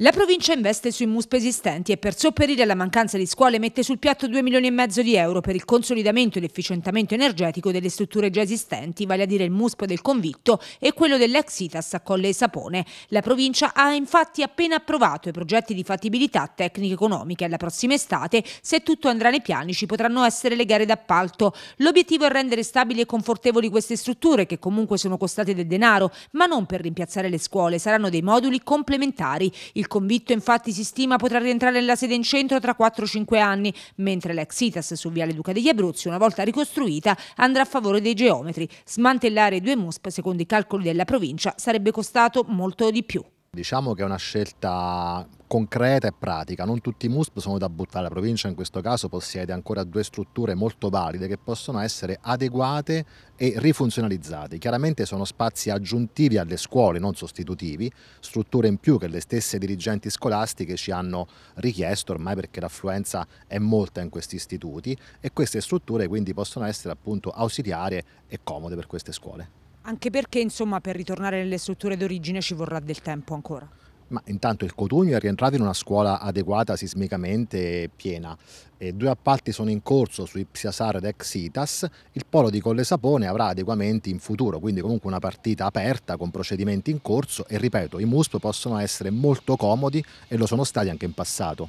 La provincia investe sui MUSP esistenti e per sopperire alla mancanza di scuole mette sul piatto 2 milioni e mezzo di euro per il consolidamento ed efficientamento energetico delle strutture già esistenti, vale a dire il MUSP del Convitto e quello dell'ex ITAS a Colle e Sapone. La provincia ha infatti appena approvato i progetti di fattibilità tecniche economica e la prossima estate, se tutto andrà nei piani, ci potranno essere le gare d'appalto. L'obiettivo è rendere stabili e confortevoli queste strutture, che comunque sono costate del denaro, ma non per rimpiazzare le scuole, saranno dei moduli complementari. Il il convitto infatti si stima potrà rientrare nella sede in centro tra 4-5 anni, mentre l'ex ITAS su Viale Duca degli Abruzzi, una volta ricostruita, andrà a favore dei geometri. Smantellare i due MUSP, secondo i calcoli della provincia, sarebbe costato molto di più. Diciamo che è una scelta concreta e pratica. Non tutti i MUSP sono da buttare, la provincia in questo caso possiede ancora due strutture molto valide che possono essere adeguate e rifunzionalizzate. Chiaramente sono spazi aggiuntivi alle scuole, non sostitutivi, strutture in più che le stesse dirigenti scolastiche ci hanno richiesto ormai perché l'affluenza è molta in questi istituti e queste strutture quindi possono essere appunto ausiliarie e comode per queste scuole. Anche perché insomma per ritornare nelle strutture d'origine ci vorrà del tempo ancora. Ma intanto il Cotugno è rientrato in una scuola adeguata sismicamente piena. E eh, due appalti sono in corso su Ipsiasar ed Exitas. Il polo di Colle Sapone avrà adeguamenti in futuro, quindi comunque una partita aperta con procedimenti in corso e ripeto, i MUSP possono essere molto comodi e lo sono stati anche in passato.